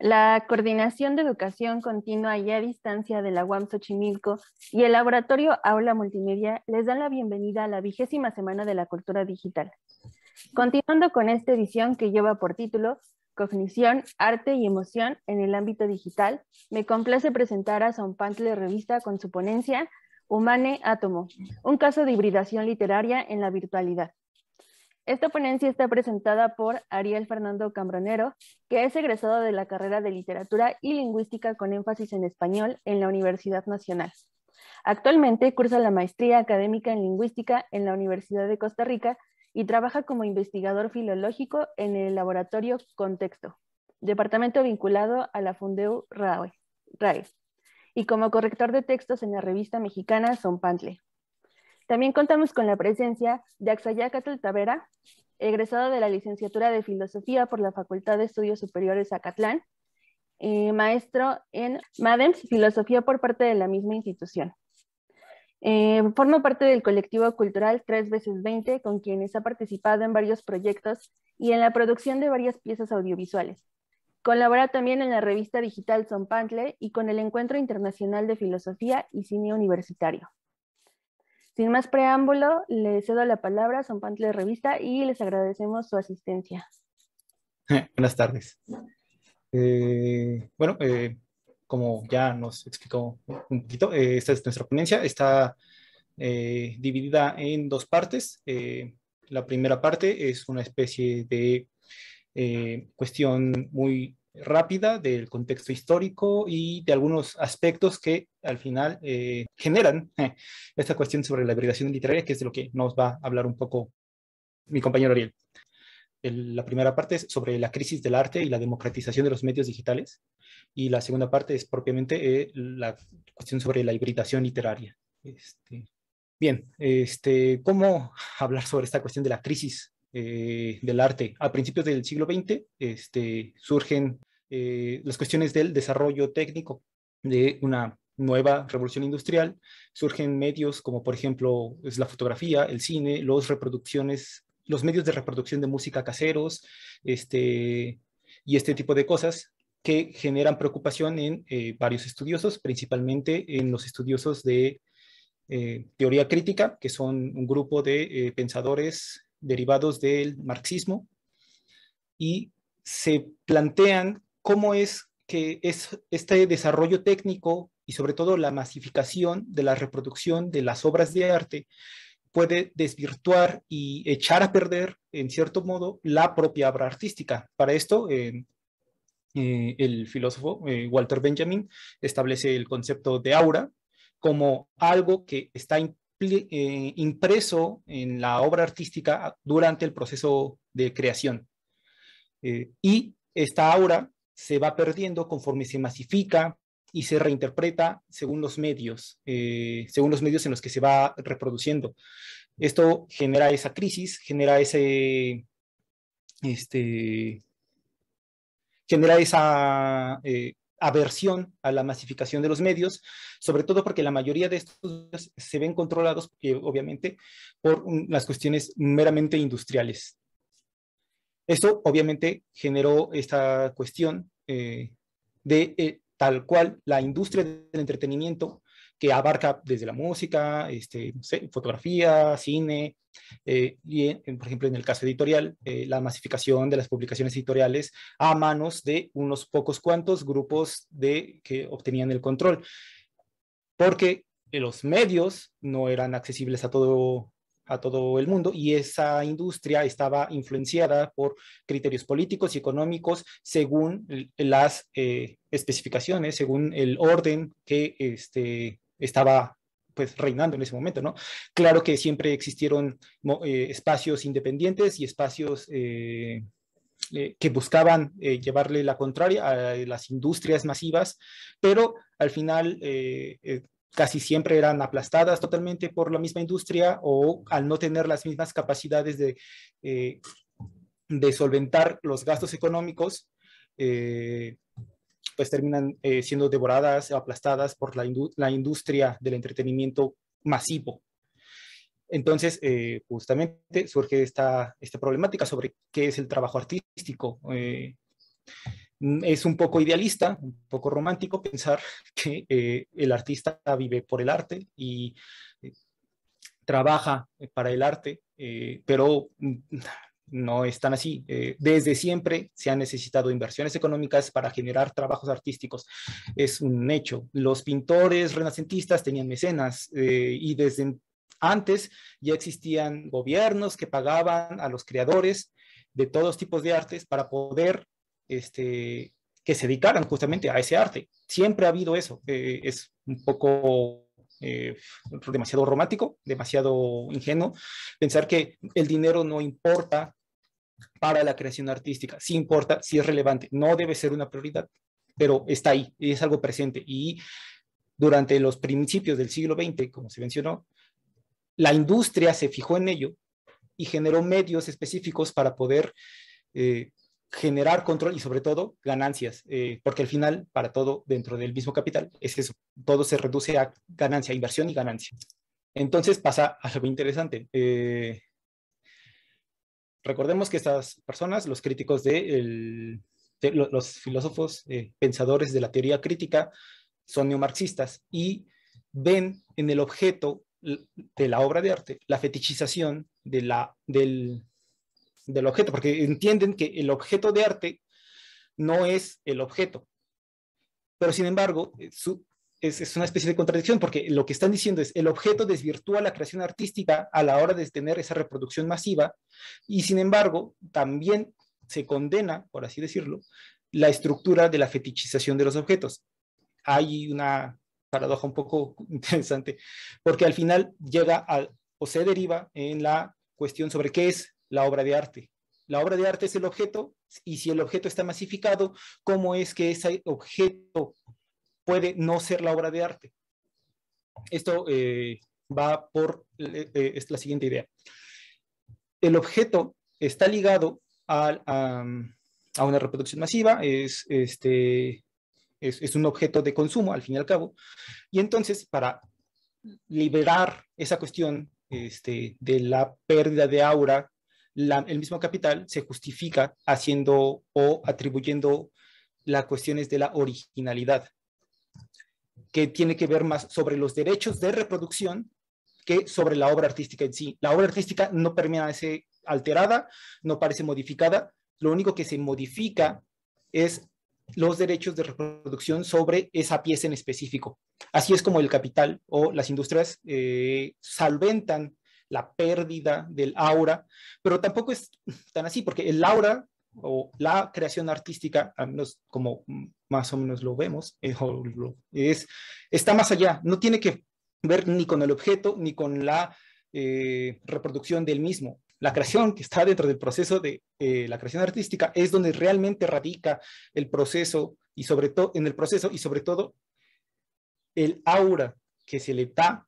la Coordinación de Educación Continua y a Distancia de la UAM Xochimilco y el Laboratorio Aula Multimedia les dan la bienvenida a la vigésima semana de la cultura digital. Continuando con esta edición que lleva por título Cognición, Arte y Emoción en el Ámbito Digital, me complace presentar a de Revista con su ponencia Humane Átomo, un caso de hibridación literaria en la virtualidad. Esta ponencia está presentada por Ariel Fernando Cambronero, que es egresado de la carrera de Literatura y Lingüística con énfasis en español en la Universidad Nacional. Actualmente cursa la maestría académica en lingüística en la Universidad de Costa Rica y trabaja como investigador filológico en el laboratorio Contexto, departamento vinculado a la Fundeu RAE, y como corrector de textos en la revista mexicana Zompantle. También contamos con la presencia de Axayacatl Tavera, egresado de la licenciatura de Filosofía por la Facultad de Estudios Superiores Acatlán, eh, maestro en MADEMS, Filosofía por parte de la misma institución. Eh, forma parte del colectivo cultural 3x20, con quienes ha participado en varios proyectos y en la producción de varias piezas audiovisuales. Colabora también en la revista digital Son Pantle y con el Encuentro Internacional de Filosofía y Cine Universitario. Sin más preámbulo, le cedo la palabra a San Pantle Revista y les agradecemos su asistencia. Buenas tardes. Eh, bueno, eh, como ya nos explicó un poquito, eh, esta es nuestra ponencia. Está dividida en dos partes. la primera parte es una especie de cuestión muy rápida del contexto histórico y de algunos aspectos que al final eh, generan esta cuestión sobre la hibridación literaria, que es de lo que nos va a hablar un poco mi compañero Ariel. la primera parte es sobre la crisis del arte y la democratización de los medios digitales, y la segunda parte es propiamente eh, la cuestión sobre la hibridación literaria. Este, bien, este, ¿cómo hablar sobre esta cuestión de la crisis eh, del arte. A principios del siglo XX este, surgen eh, las cuestiones del desarrollo técnico de una nueva revolución industrial, surgen medios como por ejemplo es la fotografía, el cine, los reproducciones, los medios de reproducción de música caseros, este, y este tipo de cosas que generan preocupación en eh, varios estudiosos, principalmente en los estudiosos de teoría crítica, que son un grupo de pensadores derivados del marxismo, y se plantean cómo es que es este desarrollo técnico y sobre todo la masificación de la reproducción de las obras de arte puede desvirtuar y echar a perder, en cierto modo, la propia obra artística. Para esto, eh, eh, el filósofo eh, Walter Benjamin establece el concepto de aura como algo que está eh, impreso en la obra artística durante el proceso de creación. Eh, y esta aura se va perdiendo conforme se masifica y se reinterpreta según los medios, eh, según los medios en los que se va reproduciendo. Esto genera esa crisis, genera ese, este, genera esa, eh, aversión a la masificación de los medios, sobre todo porque la mayoría de estos se ven controlados, eh, obviamente, por las cuestiones meramente industriales. Esto obviamente generó esta cuestión eh, de eh, tal cual la industria del entretenimiento que abarca desde la música, este, fotografía, cine, eh, y por ejemplo en el caso editorial, eh, la masificación de las publicaciones editoriales a manos de unos pocos cuantos grupos de, que obtenían el control, porque los medios no eran accesibles a todo a todo el mundo y esa industria estaba influenciada por criterios políticos y económicos según las eh, especificaciones, según el orden que este, estaba pues reinando en ese momento, ¿no? Claro que siempre existieron eh, espacios independientes y espacios eh, eh, que buscaban llevarle la contraria a las industrias masivas, pero al final casi siempre eran aplastadas totalmente por la misma industria o al no tener las mismas capacidades de, de solventar los gastos económicos, pues, terminan eh, siendo devoradas, aplastadas por la, industria del entretenimiento masivo. Entonces, eh, justamente surge esta, problemática sobre qué es el trabajo artístico. Eh, mm, es un poco idealista, un poco romántico pensar que el artista vive por el arte y trabaja para el arte, pero mm, no es así. Eh, desde siempre se han necesitado inversiones económicas para generar trabajos artísticos. Es un hecho. Los pintores renacentistas tenían mecenas eh, y desde antes ya existían gobiernos que pagaban a los creadores de todos tipos de artes para poder este, que se dedicaran justamente a ese arte. Siempre ha habido eso. Eh, es un poco demasiado romántico, demasiado ingenuo, pensar que el dinero no importa para la creación artística. si importa, si es relevante, no debe ser una prioridad, pero está ahí, es algo presente. Y durante los principios del siglo XX, como se mencionó, la industria se fijó en ello y generó medios específicos para poder eh, generar control y sobre todo ganancias, eh, porque al final, para todo dentro del mismo capital, es eso, todo se reduce a ganancia, inversión y ganancia. Entonces pasa a algo interesante. Eh, recordemos que estas personas, los críticos de, los filósofos eh, pensadores de la teoría crítica, son neomarxistas y ven en el objeto de la obra de arte la fetichización de la, del, del objeto, porque entienden que el objeto de arte no es el objeto. Pero sin embargo, eh, su, es, una especie de contradicción porque lo que están diciendo es el objeto desvirtúa la creación artística a la hora de tener esa reproducción masiva y sin embargo también se condena, por así decirlo, la estructura de la fetichización de los objetos. Hay una paradoja un poco interesante porque al final llega o se deriva en la cuestión sobre qué es la obra de arte. La obra de arte es el objeto y si el objeto está masificado, ¿cómo es que ese objeto puede no ser la obra de arte. Esto eh, va por eh, eh, la siguiente idea. El objeto está ligado a, una reproducción masiva, es, este, es, un objeto de consumo al fin y al cabo, y entonces para liberar esa cuestión este, de la pérdida de aura, el mismo capital se justifica haciendo o atribuyendo las cuestiones de la originalidad que tiene que ver más sobre los derechos de reproducción que sobre la obra artística en sí. La obra artística no permanece alterada, no parece modificada, lo único que se modifica es los derechos de reproducción sobre esa pieza en específico. Así es como el capital o las industrias eh, salventan la pérdida del aura, pero tampoco es tan así, porque el aura o la creación artística, como más o menos lo vemos, eh, es, está más allá, no tiene que ver ni con el objeto ni con la eh, reproducción del mismo. La creación que está dentro del proceso de eh, la creación artística es donde realmente radica el proceso y sobre todo en el proceso y sobre todo el aura que se le da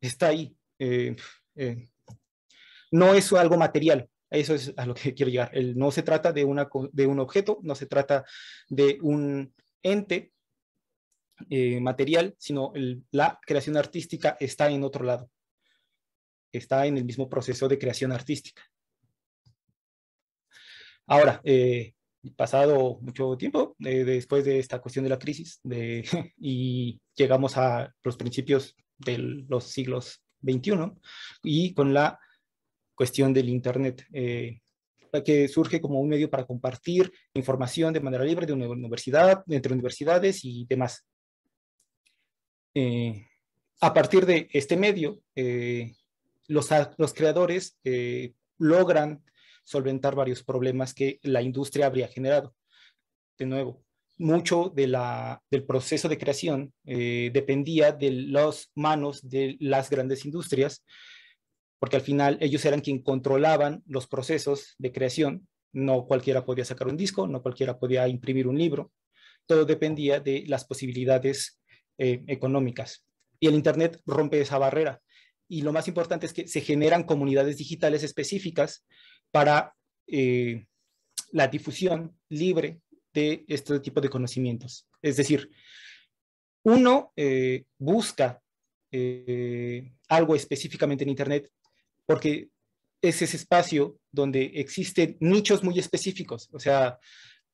está ahí. no es algo material, eso es a lo que quiero llegar. El, no se trata de, una, de un objeto, no se trata de un ente eh, material, sino la creación artística está en otro lado. Está en el mismo proceso de creación artística. Ahora, eh, pasado mucho tiempo eh, después de esta cuestión de la crisis y llegamos a los principios de los siglos XXI y con la cuestión del Internet, eh, que surge como un medio para compartir información de manera libre de una universidad, entre universidades y demás. Eh, a partir de este medio, eh, los, creadores logran solventar varios problemas que la industria habría generado. De nuevo, mucho del proceso de creación dependía de las manos de las grandes industrias porque al final ellos eran quien controlaban los procesos de creación. No cualquiera podía sacar un disco, no cualquiera podía imprimir un libro. Todo dependía de las posibilidades eh, económicas. Y el Internet rompe esa barrera. Y lo más importante es que se generan comunidades digitales específicas para eh, la difusión libre de este tipo de conocimientos. Es decir, uno eh, busca algo específicamente en Internet porque es ese espacio donde existen nichos muy específicos. O sea,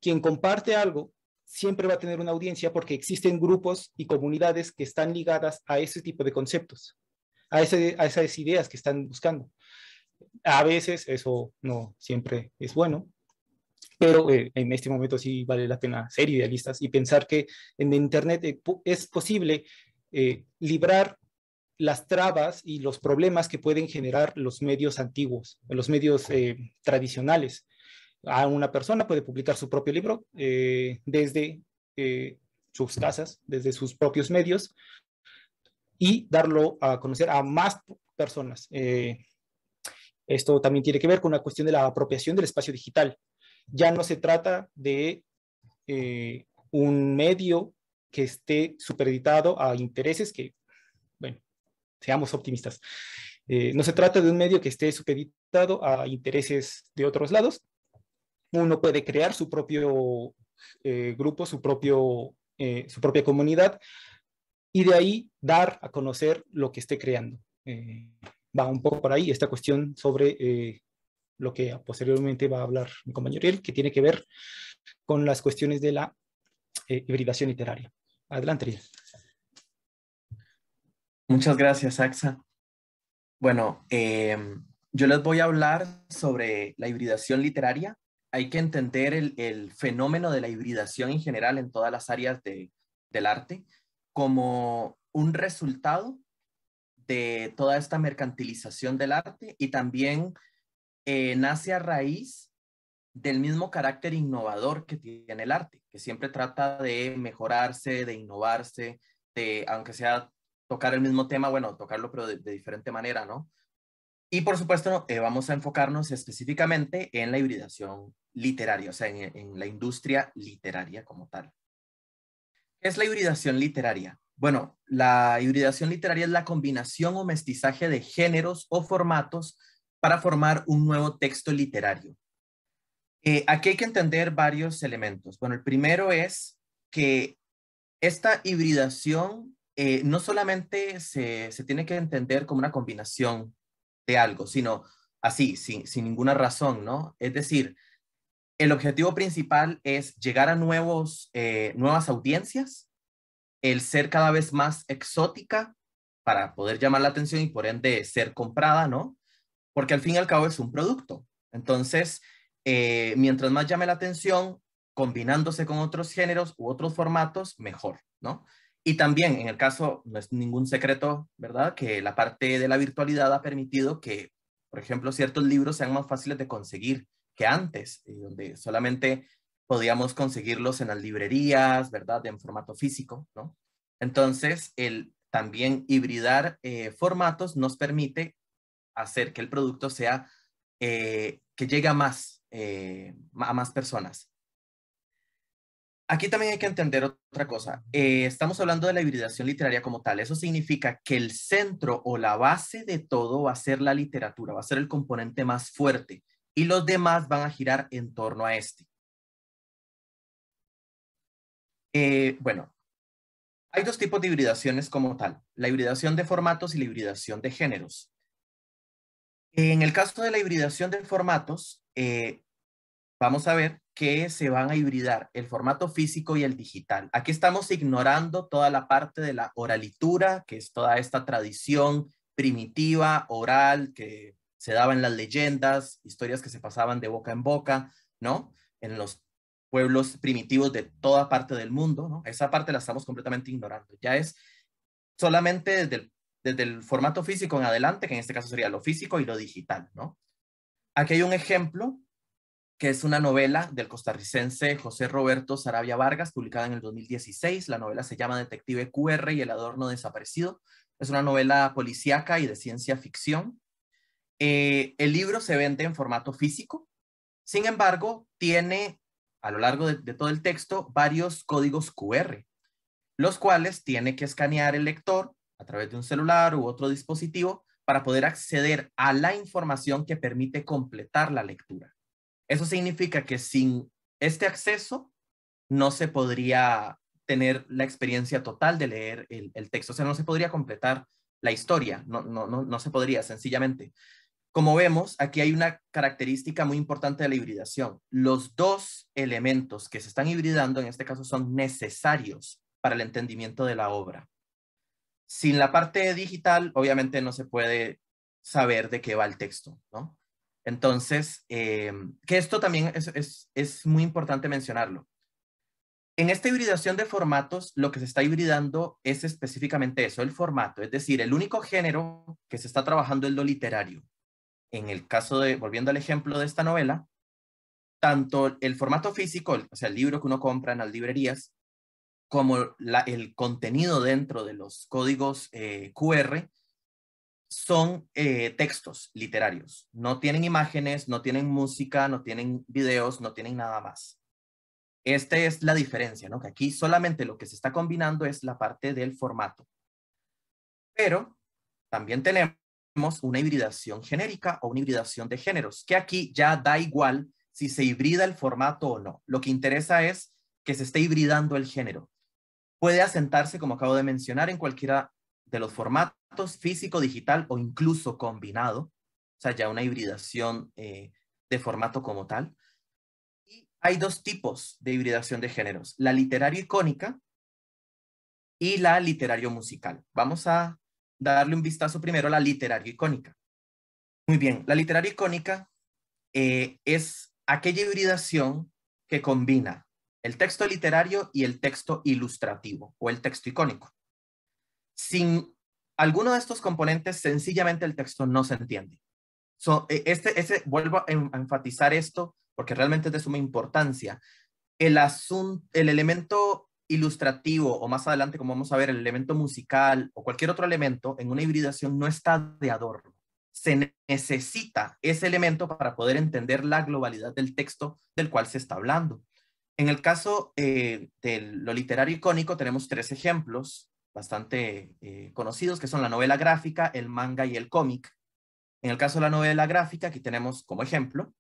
quien comparte algo siempre va a tener una audiencia porque existen grupos y comunidades que están ligadas a ese tipo de conceptos, a, esas ideas que están buscando. A veces eso no siempre es bueno, pero eh, en este momento sí vale la pena ser idealistas y pensar que en Internet eh, es posible eh, librar las trabas y los problemas que pueden generar los medios antiguos, los medios eh, tradicionales. A una persona puede publicar su propio libro eh, desde eh, sus casas, desde sus propios medios y darlo a conocer a más personas. esto también tiene que ver con una cuestión de la apropiación del espacio digital. Ya no se trata de un medio que esté supeditado a intereses que seamos optimistas. Eh, no se trata de un medio que esté supeditado a intereses de otros lados. Uno puede crear su propio eh, grupo, su, propio, eh, su propia comunidad y de ahí dar a conocer lo que esté creando. va un poco por ahí esta cuestión sobre lo que posteriormente va a hablar mi compañero que tiene que ver con las cuestiones de la hibridación literaria. Adelante, Ariel. Muchas gracias, Axa. Bueno, em, yo les voy a hablar sobre la hibridación literaria. Hay que entender el, fenómeno de la hibridación en general en todas las áreas del arte como un resultado de toda esta mercantilización del arte y también eh, nace a raíz del mismo carácter innovador que tiene el arte, que siempre trata de mejorarse, de innovarse, de, aunque sea tocar el mismo tema, bueno, tocarlo pero de, diferente manera, ¿no? Y por supuesto, eh, vamos a enfocarnos específicamente en la hibridación literaria, o sea, en, la industria literaria como tal. ¿Qué es la hibridación literaria? Bueno, la hibridación literaria es la combinación o mestizaje de géneros o formatos para formar un nuevo texto literario. Eh, aquí hay que entender varios elementos. Bueno, el primero es que esta hibridación eh, no solamente se, tiene que entender como una combinación de algo, sino así, sin, ninguna razón, ¿no? Es decir, el objetivo principal es llegar a nuevos, eh, nuevas audiencias, el ser cada vez más exótica para poder llamar la atención y por ende ser comprada, ¿no? Porque al fin y al cabo es un producto. Entonces, eh, mientras más llame la atención, combinándose con otros géneros u otros formatos, mejor, ¿no? Y también, en el caso, no es ningún secreto, ¿verdad? Que la parte de la virtualidad ha permitido que, por ejemplo, ciertos libros sean más fáciles de conseguir que antes, donde solamente podíamos conseguirlos en las librerías, ¿verdad? En formato físico, ¿no? Entonces, el también hibridar eh, formatos nos permite hacer que el producto sea, eh, que llegue más, eh, a más personas. Aquí también hay que entender otra cosa. Eh, estamos hablando de la hibridación literaria como tal. Eso significa que el centro o la base de todo va a ser la literatura, va a ser el componente más fuerte y los demás van a girar en torno a este. Eh, bueno, hay dos tipos de hibridaciones como tal, la hibridación de formatos y la hibridación de géneros. En el caso de la hibridación de formatos, eh, vamos a ver que se van a hibridar, el formato físico y el digital. Aquí estamos ignorando toda la parte de la oralitura, que es toda esta tradición primitiva, oral, que se daba en las leyendas, historias que se pasaban de boca en boca, ¿no? En los pueblos primitivos de toda parte del mundo, ¿no? Esa parte la estamos completamente ignorando. Ya es solamente desde el, desde el formato físico en adelante, que en este caso sería lo físico y lo digital, ¿no? Aquí hay un ejemplo que es una novela del costarricense José Roberto Sarabia Vargas, publicada en el 2016. La novela se llama Detective QR y el adorno desaparecido. Es una novela policíaca y de ciencia ficción. Eh, el libro se vende en formato físico, sin embargo, tiene a lo largo de todo el texto varios códigos QR, los cuales tiene que escanear el lector a través de un celular u otro dispositivo para poder acceder a la información que permite completar la lectura. Eso significa que sin este acceso no se podría tener la experiencia total de leer el, texto, o sea, no se podría completar la historia, no, no se podría sencillamente. Como vemos, aquí hay una característica muy importante de la hibridación. Los dos elementos que se están hibridando en este caso son necesarios para el entendimiento de la obra. Sin la parte digital, obviamente no se puede saber de qué va el texto, ¿no? Entonces, em, que esto también es, muy importante mencionarlo. En esta hibridación de formatos, lo que se está hibridando es específicamente eso, el formato. Es decir, el único género que se está trabajando es lo literario. En el caso de, volviendo al ejemplo de esta novela, tanto el formato físico, o sea, el libro que uno compra en las librerías, como el contenido dentro de los códigos eh, QR, son eh, textos literarios. No tienen imágenes, no tienen música, no tienen videos, no tienen nada más. Esta es la diferencia, ¿no? Que aquí solamente lo que se está combinando es la parte del formato. Pero también tenemos una hibridación genérica o una hibridación de géneros, que aquí ya da igual si se hibrida el formato o no. Lo que interesa es que se esté hibridando el género. Puede asentarse, como acabo de mencionar, en cualquiera de los formatos físico, digital o incluso combinado, o sea, ya una hibridación eh, de formato como tal. Y hay dos tipos de hibridación de géneros, la literario-icónica y la literario-musical. Vamos a darle un vistazo primero a la literario-icónica. Muy bien, la literaria icónica eh, es aquella hibridación que combina el texto literario y el texto ilustrativo o el texto icónico sin alguno de estos componentes, sencillamente el texto no se entiende. E, este, vuelvo a enfatizar esto porque realmente es de suma importancia. El, el elemento ilustrativo o más adelante, como vamos a ver, el elemento musical o cualquier otro elemento en una hibridación no está de adorno. Se necesita ese elemento para poder entender la globalidad del texto del cual se está hablando. En el caso eh, de lo literario icónico tenemos tres ejemplos bastante eh, conocidos, que son la novela gráfica, el manga y el cómic. En el caso de la novela gráfica, aquí tenemos como ejemplo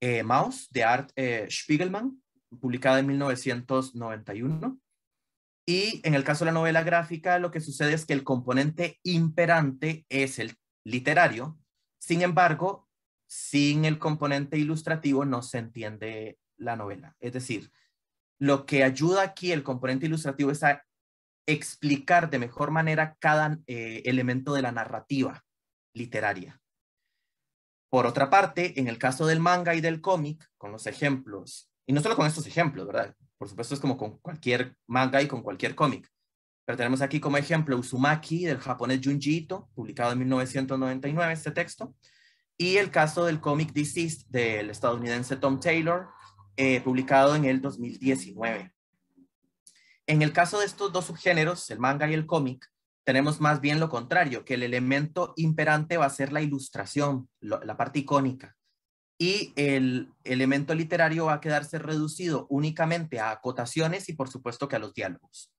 eh, Mouse Maus de Art eh, Spiegelman, publicada en 1991. Y en el caso de la novela gráfica, lo que sucede es que el componente imperante es el literario. Sin embargo, sin el componente ilustrativo no se entiende la novela. Es decir, lo que ayuda aquí el componente ilustrativo es a explicar de mejor manera cada eh, elemento de la narrativa literaria. Por otra parte, en el caso del manga y del cómic, con los ejemplos, y no solo con estos ejemplos, ¿verdad? Por supuesto es como con cualquier manga y con cualquier cómic, pero tenemos aquí como ejemplo Usumaki del japonés Junji publicado en 1999 este texto, y el caso del cómic Deceased del estadounidense Tom Taylor, eh, publicado en el 2019. En el caso de estos dos subgéneros, el manga y el cómic, tenemos más bien lo contrario, que el elemento imperante va a ser la ilustración, la parte icónica, y el elemento literario va a quedarse reducido únicamente a acotaciones y por supuesto que a los diálogos.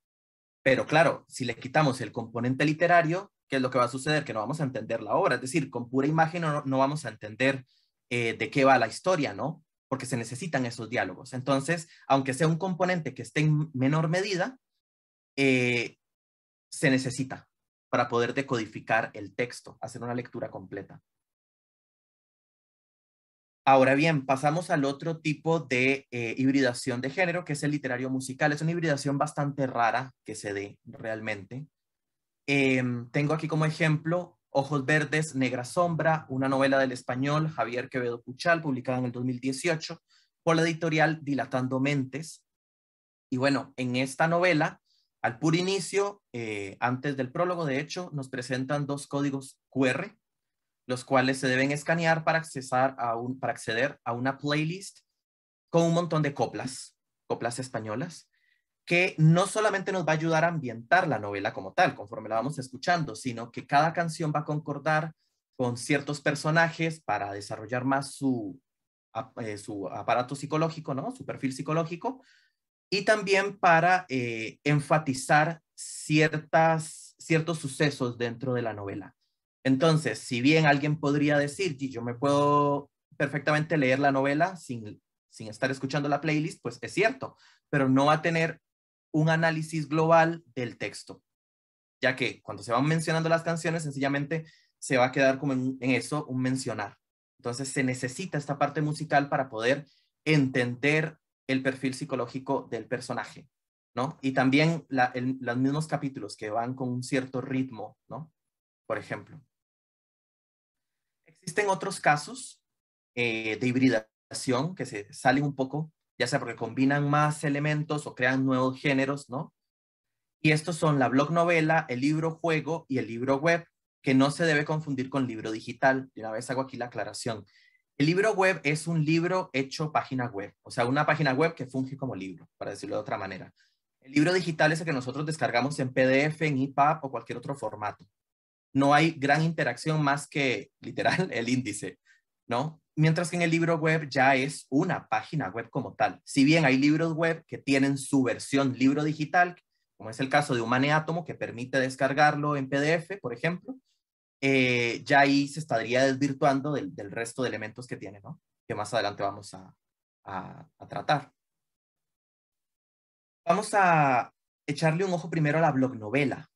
Pero claro, si le quitamos el componente literario, ¿qué es lo que va a suceder? Que no vamos a entender la obra, es decir, con pura imagen no, no vamos a entender eh, de qué va la historia, ¿no? porque se necesitan esos diálogos. Entonces, aunque sea un componente que esté en menor medida, eh, se necesita para poder decodificar el texto, hacer una lectura completa. Ahora bien, pasamos al otro tipo de eh, hibridación de género, que es el literario musical. Es una hibridación bastante rara que se dé realmente. Em, tengo aquí como ejemplo Ojos Verdes, Negra Sombra, una novela del español Javier Quevedo Puchal, publicada en el 2018 por la editorial Dilatando Mentes. Y bueno, en esta novela, al puro inicio, eh, antes del prólogo, de hecho, nos presentan dos códigos QR, los cuales se deben escanear para, accesar un, para acceder a una playlist con un montón de coplas, coplas españolas que no solamente nos va a ayudar a ambientar la novela como tal, conforme la vamos escuchando, sino que cada canción va a concordar con ciertos personajes para desarrollar más su, eh, su aparato psicológico, ¿no? su perfil psicológico, y también para eh, enfatizar ciertas, ciertos sucesos dentro de la novela. Entonces, si bien alguien podría decir, yo me puedo perfectamente leer la novela sin, sin estar escuchando la playlist, pues es cierto, pero no va a tener un análisis global del texto, ya que cuando se van mencionando las canciones, sencillamente se va a quedar como en, eso, un mencionar. Entonces se necesita esta parte musical para poder entender el perfil psicológico del personaje, ¿no? Y también la, los mismos capítulos que van con un cierto ritmo, ¿no? Por ejemplo. Existen otros casos eh, de hibridación que se salen un poco ya sea porque combinan más elementos o crean nuevos géneros, ¿no? Y estos son la blog novela, el libro juego y el libro web, que no se debe confundir con libro digital. Y una vez hago aquí la aclaración. El libro web es un libro hecho página web, o sea, una página web que funge como libro, para decirlo de otra manera. El libro digital es el que nosotros descargamos en PDF, en EPUB o cualquier otro formato. No hay gran interacción más que, literal, el índice. Mientras que en el libro web ya es una página web como tal. Si bien hay libros web que tienen su versión libro digital, como es el caso de Humane Átomo, que permite descargarlo en PDF, por ejemplo, eh, ya ahí se estaría desvirtuando del, resto de elementos que tiene, Que más adelante vamos a, tratar. Vamos a echarle un ojo primero a la blognovela. novela.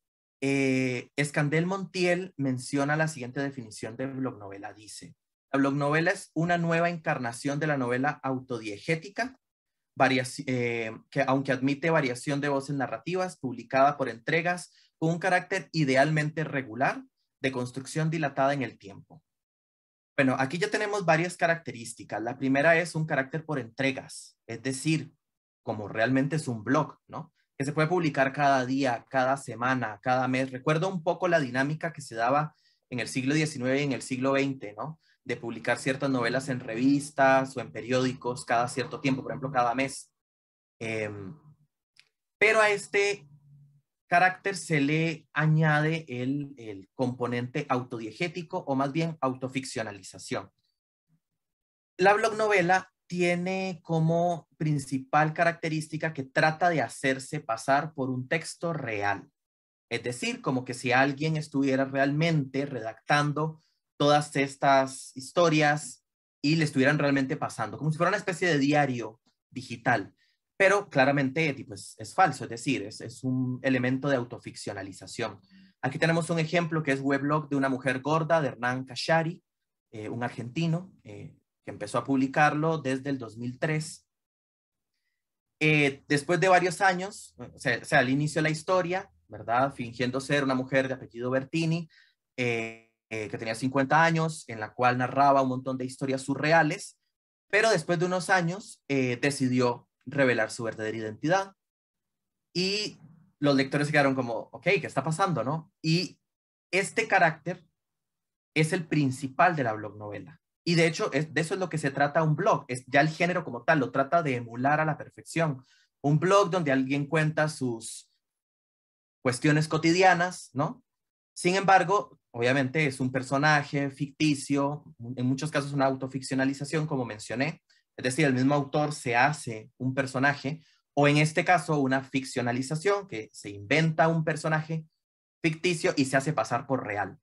Eh, Escandel Montiel menciona la siguiente definición de blognovela. Dice, la blognovela es una nueva encarnación de la novela autodiegética, eh, que aunque admite variación de voces narrativas, publicada por entregas, con un carácter idealmente regular, de construcción dilatada en el tiempo. Bueno, aquí ya tenemos varias características. La primera es un carácter por entregas, es decir, como realmente es un blog, ¿no? Que se puede publicar cada día, cada semana, cada mes. Recuerdo un poco la dinámica que se daba en el siglo XIX y en el siglo XX, ¿no? de publicar ciertas novelas en revistas o en periódicos cada cierto tiempo, por ejemplo, cada mes. Em, pero a este carácter se le añade el, el, componente autodiegético o más bien autoficcionalización. La blog novela tiene como principal característica que trata de hacerse pasar por un texto real. Es decir, como que si alguien estuviera realmente redactando todas estas historias y le estuvieran realmente pasando, como si fuera una especie de diario digital. Pero claramente pues, es falso, es decir, es, es un elemento de autoficcionalización. Aquí tenemos un ejemplo que es weblog de una mujer gorda, de Hernán Cachari, eh, un argentino, eh, que empezó a publicarlo desde el 2003. Eh, después de varios años, o sea, al inicio de la historia, ¿verdad? Fingiendo ser una mujer de apellido Bertini, eh, que tenía 50 años, en la cual narraba un montón de historias surreales, pero después de unos años eh, decidió revelar su verdadera identidad. Y los lectores quedaron como, ok, ¿qué está pasando, no? Y este carácter es el principal de la blog novela. Y de hecho, es, de eso es lo que se trata un blog. Es ya el género como tal, lo trata de emular a la perfección. Un blog donde alguien cuenta sus cuestiones cotidianas, ¿no? Sin embargo, obviamente es un personaje ficticio, en muchos casos una autoficcionalización, como mencioné, es decir, el mismo autor se hace un personaje, o en este caso una ficcionalización, que se inventa un personaje ficticio y se hace pasar por real.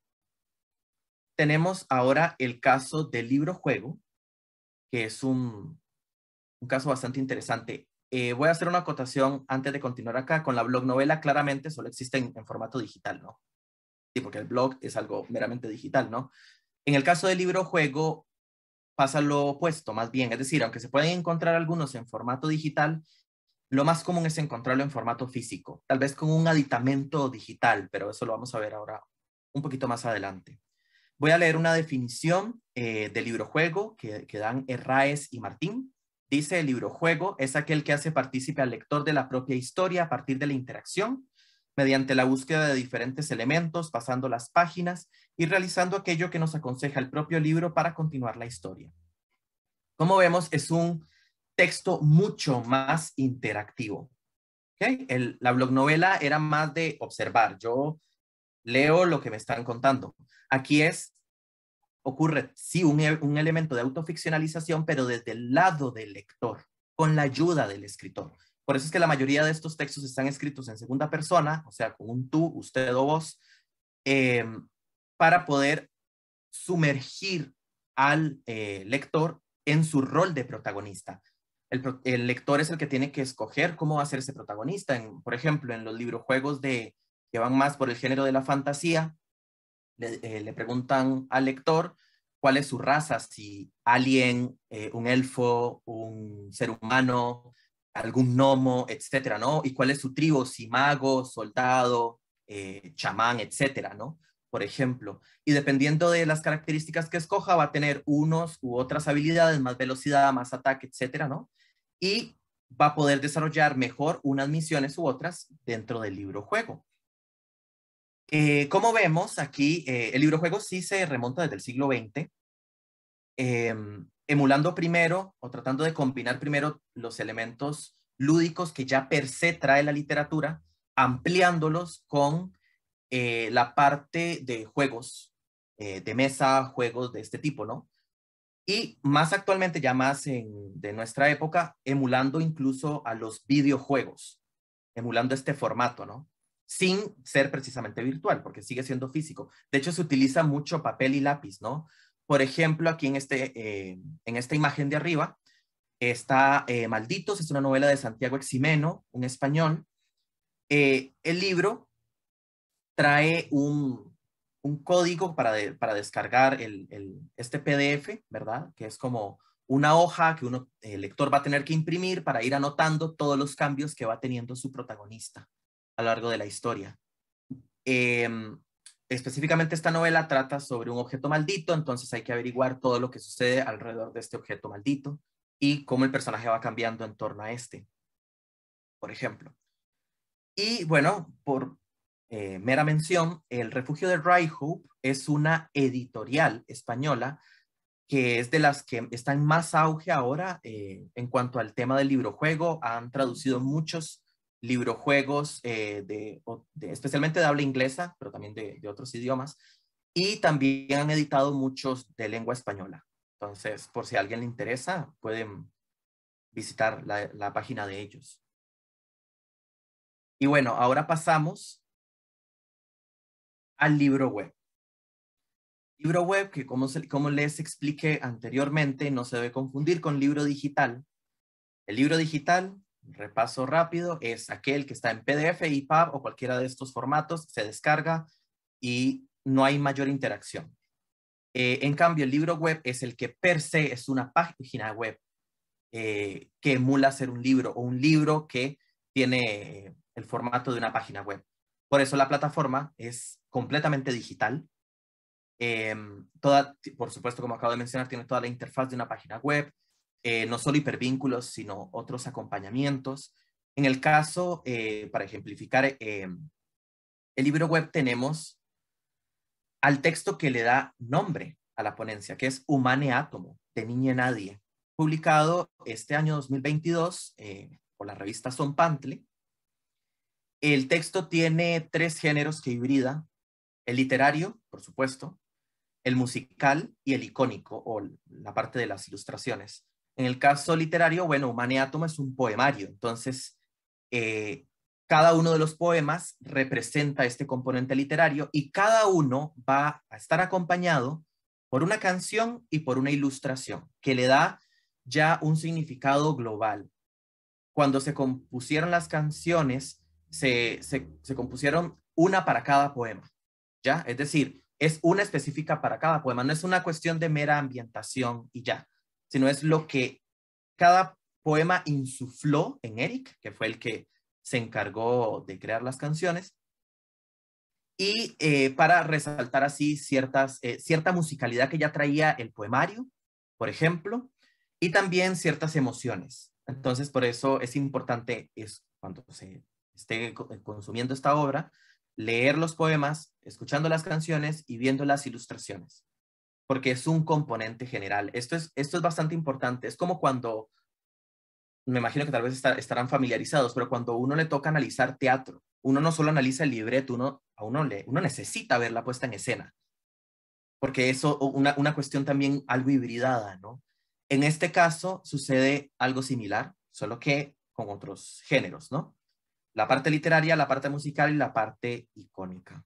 Tenemos ahora el caso del libro juego, que es un, caso bastante interesante. Eh, voy a hacer una acotación antes de continuar acá. Con la blog novela, claramente solo existen en formato digital, ¿no? porque el blog es algo meramente digital, ¿no? En el caso del libro juego, pasa lo opuesto, más bien. Es decir, aunque se pueden encontrar algunos en formato digital, lo más común es encontrarlo en formato físico, tal vez con un aditamento digital, pero eso lo vamos a ver ahora un poquito más adelante. Voy a leer una definición eh, del libro juego que, que dan Erraes y Martín. Dice, el libro juego es aquel que hace partícipe al lector de la propia historia a partir de la interacción mediante la búsqueda de diferentes elementos, pasando las páginas y realizando aquello que nos aconseja el propio libro para continuar la historia. Como vemos, es un texto mucho más interactivo. El, la blognovela era más de observar. Yo leo lo que me están contando. Aquí es, ocurre, sí, un, un elemento de autoficcionalización, pero desde el lado del lector, con la ayuda del escritor. Por eso es que la mayoría de estos textos están escritos en segunda persona, o sea, con un tú, usted o vos, em, para poder sumergir al eh, lector en su rol de protagonista. El, lector es el que tiene que escoger cómo va a ser ese protagonista. por ejemplo, en los librojuegos de, que van más por el género de la fantasía, le, eh, preguntan al lector cuál es su raza, si alien, eh, un elfo, un ser humano, algún gnomo, etcétera, ¿no? ¿Y cuál es su tribu? Si mago, soldado, eh, chamán, etcétera, ¿no? Por ejemplo. Y dependiendo de las características que escoja, va a tener unos u otras habilidades, más velocidad, más ataque, etcétera, ¿no? Y va a poder desarrollar mejor unas misiones u otras dentro del libro juego. Eh, como vemos aquí, eh, el libro juego sí se remonta desde el siglo XX emulando primero o tratando de combinar primero los elementos lúdicos que ya per se trae la literatura, ampliándolos con eh, la parte de juegos eh, de mesa, juegos de este tipo, ¿no? Y más actualmente, ya más de nuestra época, emulando incluso a los videojuegos, emulando este formato, ¿no? Sin ser precisamente virtual, porque sigue siendo físico. De hecho, se utiliza mucho papel y lápiz, ¿no? Por ejemplo, aquí en, este, eh, en esta imagen de arriba está eh, Malditos, es una novela de Santiago Eximeno, un español. Eh, el libro trae un, código para, para descargar el, este PDF, ¿verdad? Que es como una hoja que uno, el lector va a tener que imprimir para ir anotando todos los cambios que va teniendo su protagonista a lo largo de la historia. Eh, Específicamente esta novela trata sobre un objeto maldito, entonces hay que averiguar todo lo que sucede alrededor de este objeto maldito y cómo el personaje va cambiando en torno a este, por ejemplo. Y bueno, por eh, mera mención, el refugio de Ryhope es una editorial española que es de las que están más auge ahora eh, en cuanto al tema del librojuego. Han traducido muchos librojuegos, eh, de, especialmente de habla inglesa, pero también de, otros idiomas, y también han editado muchos de lengua española. Entonces, por si a alguien le interesa, pueden visitar la, página de ellos. Y bueno, ahora pasamos al libro web. Libro web, que como les expliqué anteriormente, no se debe confundir con libro digital. El libro digital Repaso rápido, es aquel que está en PDF, EPUB o cualquiera de estos formatos, se descarga y no hay mayor interacción. Eh, en cambio, el libro web es el que per se es una página web eh, que emula ser un libro o un libro que tiene el formato de una página web. Por eso la plataforma es completamente digital. Em, toda, por supuesto, como acabo de mencionar, tiene toda la interfaz de una página web, eh, no solo hipervínculos, sino otros acompañamientos. En el caso, eh, para ejemplificar, eh, el libro web tenemos al texto que le da nombre a la ponencia, que es Humane Atomo, de Niña Nadie, publicado este año 2022 por la revista Son Pantle. El texto tiene tres géneros que hibrida, el literario, por supuesto, el musical y el icónico, o la parte de las ilustraciones. En el caso literario, bueno, Maneátomo es un poemario, entonces eh, cada uno de los poemas representa este componente literario y cada uno va a estar acompañado por una canción y por una ilustración que le da ya un significado global. Cuando se compusieron las canciones, se, se compusieron una para cada poema, ¿ya? Es decir, es una específica para cada poema, no es una cuestión de mera ambientación y ya sino es lo que cada poema insufló en Eric, que fue el que se encargó de crear las canciones, y eh, para resaltar así eh, cierta musicalidad que ya traía el poemario, por ejemplo, y también ciertas emociones. Entonces, por eso es importante es cuando se esté eh, consumiendo esta obra, leer los poemas, escuchando las canciones y viendo las ilustraciones porque es un componente general. Esto es, esto es bastante importante. Es como cuando, me imagino que tal vez estarán familiarizados, pero cuando uno le toca analizar teatro, uno no solo analiza el libreto, uno, a uno, le, uno necesita ver la puesta en escena, porque eso, una, una cuestión también algo hibridada, ¿no? En este caso sucede algo similar, solo que con otros géneros, ¿no? La parte literaria, la parte musical y la parte icónica.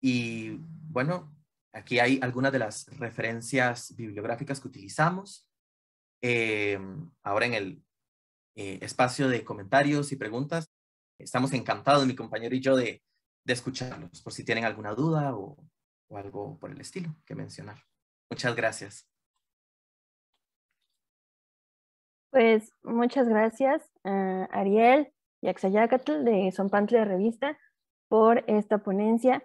Y bueno, Aquí hay algunas de las referencias bibliográficas que utilizamos. Eh, ahora en el eh, espacio de comentarios y preguntas, estamos encantados, mi compañero y yo, de, escucharlos, por si tienen alguna duda o, algo por el estilo que mencionar. Muchas gracias. Pues muchas gracias eh, Ariel y Axayacatl de de Revista por esta ponencia.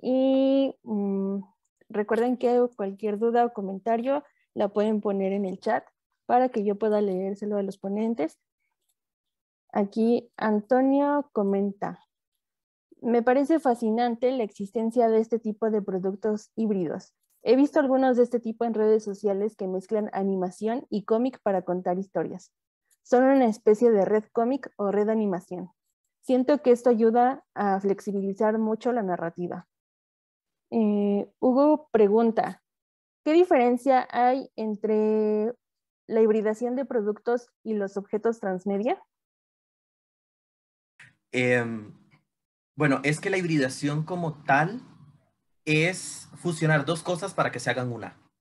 Y mm, Recuerden que cualquier duda o comentario la pueden poner en el chat para que yo pueda leérselo a los ponentes. Aquí Antonio comenta, me parece fascinante la existencia de este tipo de productos híbridos. He visto algunos de este tipo en redes sociales que mezclan animación y cómic para contar historias. Son una especie de red cómic o red animación. Siento que esto ayuda a flexibilizar mucho la narrativa. Eh, Hugo pregunta, ¿qué diferencia hay entre la hibridación de productos y los objetos transmedia? Em, bueno, es que la hibridación como tal es fusionar dos cosas para que se hagan una.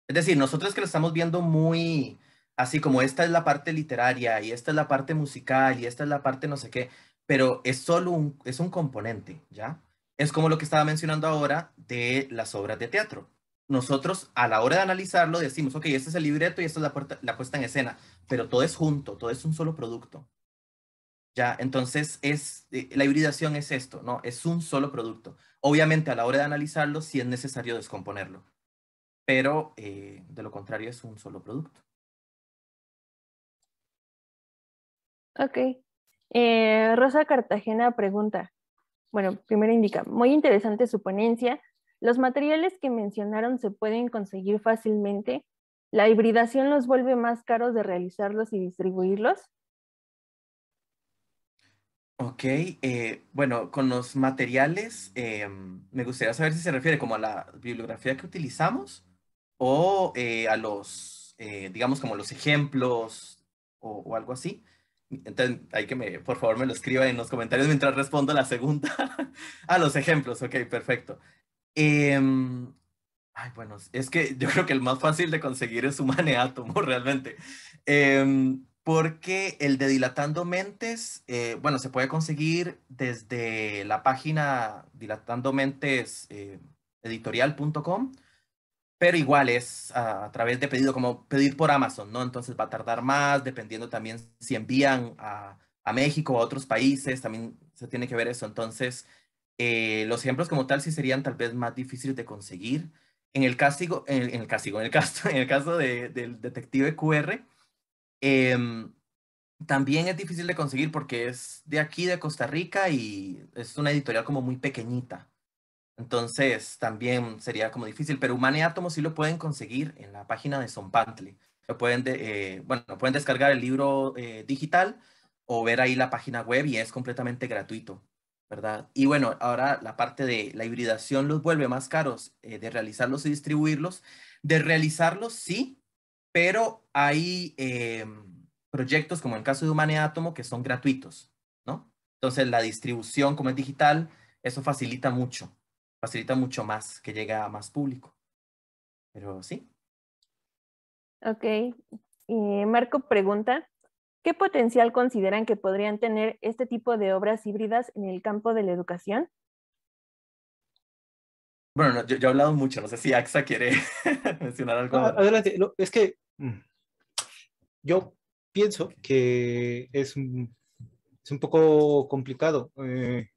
Es decir, nosotros que lo estamos viendo muy así como esta es la parte literaria y esta es la parte musical y esta es la parte no sé qué, pero es solo un, es un componente, ¿ya? es como lo que estaba mencionando ahora de las obras de teatro. Nosotros a la hora de analizarlo decimos, ok, este es el libreto y esta es la, puesta en escena, pero todo es junto, todo es un solo producto. Ya, entonces es eh, la hibridación es esto, ¿no? Es un solo producto. Obviamente a la hora de analizarlo sí es necesario descomponerlo, pero eh, de lo contrario es un solo producto. Ok. Eh, Rosa Cartagena pregunta, bueno, primero indica, muy interesante su ponencia. Los materiales que mencionaron se pueden conseguir fácilmente. La hibridación los vuelve más caros de realizarlos y distribuirlos. Ok, eh, bueno, con los materiales, eh, me gustaría saber si se refiere como a la bibliografía que utilizamos o eh, a los, digamos, como los ejemplos o algo así. Entonces, hay que por favor, me lo escriba en los comentarios mientras respondo la segunda. a ah, los ejemplos, ok, perfecto. Em, ay, bueno, es que yo creo que el más fácil de conseguir es Humane Átomo, realmente. Em, porque el de Dilatando Mentes, eh, bueno, se puede conseguir desde la página dilatandomenteseditorial.com. Eh, pero igual es ah, a través de pedido, como pedir por Amazon, ¿no? Entonces va a tardar más, dependiendo también si envían a, a México o a otros países, también se tiene que ver eso. Entonces, eh, los ejemplos como tal sí serían tal vez más difíciles de conseguir. En el castigo, en el, en el caso, en el caso de, del detective QR, em, también es difícil de conseguir porque es de aquí, de Costa Rica, y es una editorial como muy pequeñita. Entonces también sería como difícil, pero Humane sí lo pueden conseguir en la página de Zompantli. Lo pueden, eh, bueno, pueden descargar el libro eh, digital o ver ahí la página web y es completamente gratuito, ¿verdad? Y bueno, ahora la parte de la hibridación los vuelve más caros eh, de realizarlos y distribuirlos. De realizarlos sí, pero hay proyectos como en el caso de Humane que son gratuitos, ¿no? Entonces la distribución como es digital, eso facilita mucho facilita mucho más que llega a más público. Pero sí. Ok. Eh, Marco pregunta, ¿qué potencial consideran que podrían tener este tipo de obras híbridas en el campo de la educación? Bueno, yo, he hablado mucho, no sé si AXA quiere mencionar algo. Ah, adelante, es que mm. yo pienso que es un, es un poco complicado, eh,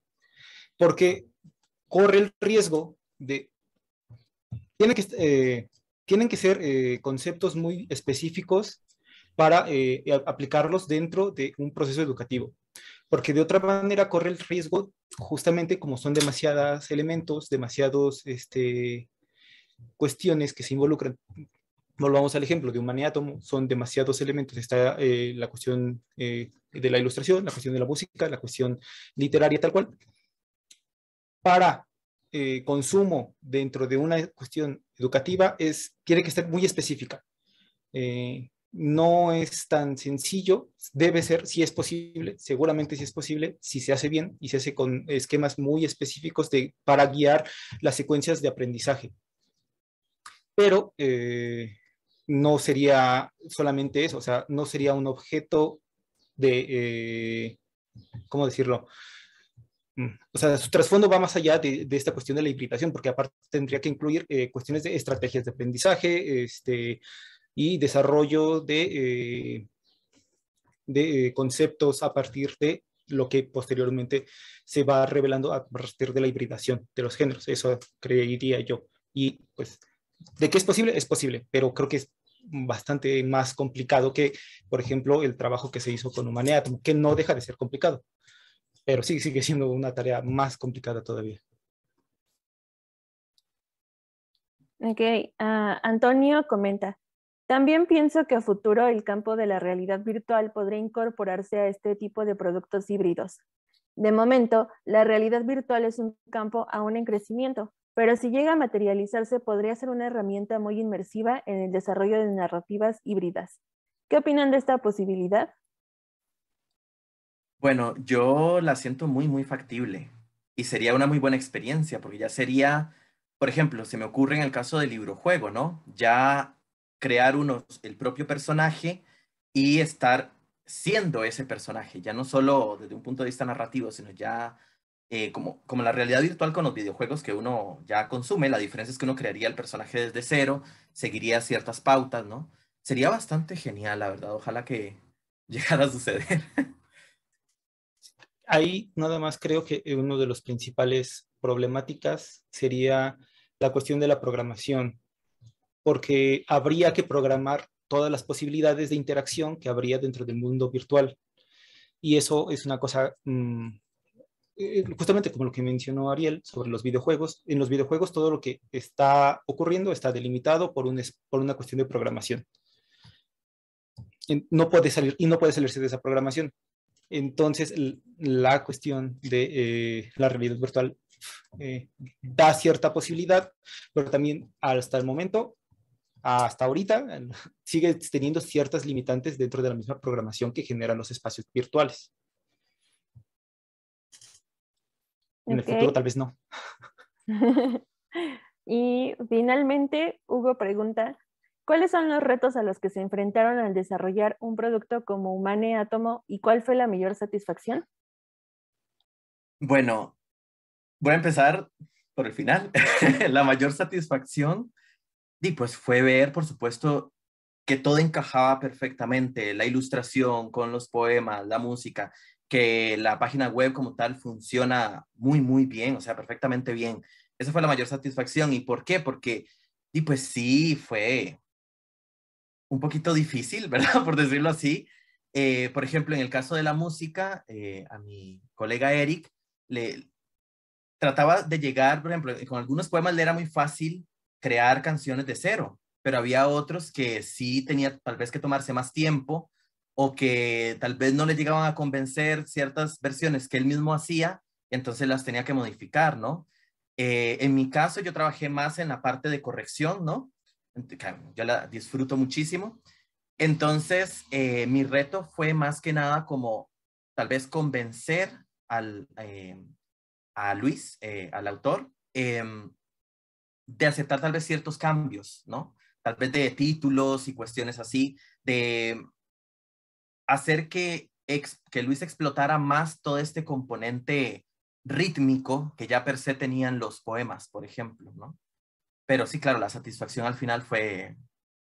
porque corre el riesgo de... Tienen que, eh, tienen que ser eh, conceptos muy específicos para eh, aplicarlos dentro de un proceso educativo, porque de otra manera corre el riesgo justamente como son demasiados elementos, demasiados este, cuestiones que se involucran. Volvamos al ejemplo de un maniátomo, son demasiados elementos. Está la cuestión de la ilustración, la cuestión de la música, la cuestión literaria, tal cual para eh, consumo dentro de una cuestión educativa es, tiene que estar muy específica. Eh, no es tan sencillo, debe ser, si es posible, seguramente si es posible, si se hace bien y se hace con esquemas muy específicos de, para guiar las secuencias de aprendizaje. Pero eh, no sería solamente eso, o sea, no sería un objeto de, ¿cómo decirlo? o sea, su trasfondo va más allá de, esta cuestión de la hibridación, porque aparte tendría que incluir eh, cuestiones de estrategias de aprendizaje este, y desarrollo de, eh, de eh, conceptos a partir de lo que posteriormente se va revelando a partir de la hibridación de los géneros. Eso creería yo. Y pues, ¿de qué es posible? Es posible, pero creo que es bastante más complicado que, por ejemplo, el trabajo que se hizo con Humaneatom, que no deja de ser complicado, pero sí sigue siendo una tarea más complicada todavía. Ok, ah, Antonio comenta, también pienso que a futuro el campo de la realidad virtual podría incorporarse a este tipo de productos híbridos. De momento, la realidad virtual es un campo aún en crecimiento, pero si llega a materializarse podría ser una herramienta muy inmersiva en el desarrollo de narrativas híbridas. ¿Qué opinan de esta posibilidad? Bueno, yo la siento muy, muy factible y sería una muy buena experiencia porque ya sería, por ejemplo, se me ocurre en el caso del libro juego, ¿no? Ya crear uno, el propio personaje y estar siendo ese personaje, ya no solo desde un punto de vista narrativo, sino ya eh, como, como la realidad virtual con los videojuegos que uno ya consume, la diferencia es que uno crearía el personaje desde cero, seguiría ciertas pautas, ¿no? Sería bastante genial, la verdad, ojalá que llegara a suceder ahí nada más creo que uno de los principales problemáticas sería la cuestión de la programación, porque habría que programar todas las posibilidades de interacción que habría dentro del mundo virtual. Y eso es una cosa, mm, eh, justamente como lo que mencionó Ariel sobre los videojuegos, en los videojuegos todo lo que está ocurriendo está delimitado por, por una cuestión de programación. No puede salir y no puede salirse de esa programación. Entonces, la cuestión de eh, la realidad virtual eh, da cierta posibilidad, pero también hasta el momento, hasta ahorita, sigue teniendo ciertas limitantes dentro de la misma programación que generan los espacios virtuales. En el futuro tal vez no. y finalmente, Hugo pregunta, ¿Cuáles son los retos a los que se enfrentaron al desarrollar un producto como Humane Atomo y cuál fue la mayor satisfacción? Bueno, voy a empezar por el final. la mayor satisfacción, y pues fue ver, por supuesto, que todo encajaba perfectamente, la ilustración con los poemas, la música, que la página web como tal funciona muy, muy bien, o sea, perfectamente bien. Esa fue la mayor satisfacción. ¿Y por qué? Porque, y pues sí, fue un poquito difícil, ¿verdad? Por decirlo así. Eh, por ejemplo, en el caso de la música, eh, a mi colega Eric le trataba de llegar, por ejemplo, con algunos poemas le era muy fácil crear canciones de cero, pero había otros que sí tenía tal vez que tomarse más tiempo o que tal vez no le llegaban a convencer ciertas versiones que él mismo hacía, entonces las tenía que modificar, ¿no? Eh, en mi caso, yo trabajé más en la parte de corrección, ¿no? yo la disfruto muchísimo. Entonces, eh, mi reto fue más que nada como tal vez convencer em, a Luis, eh, al autor, em, de aceptar tal vez ciertos cambios, ¿no? Tal vez de títulos y cuestiones así, de hacer que, que Luis explotara más todo este componente rítmico que ya per se tenían los poemas, por ejemplo, ¿no? pero sí, claro, la satisfacción al final fue,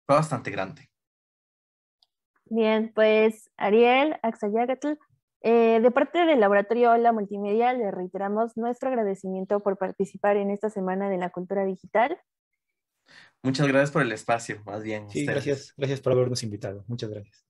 bastante grande. Bien, pues Ariel, Axayagatl, eh, de parte del Laboratorio Hola Multimedia, le reiteramos nuestro agradecimiento por participar en esta Semana de la Cultura Digital. Muchas gracias por el espacio, más bien. Sí, gracias, gracias por habernos invitado. Muchas gracias.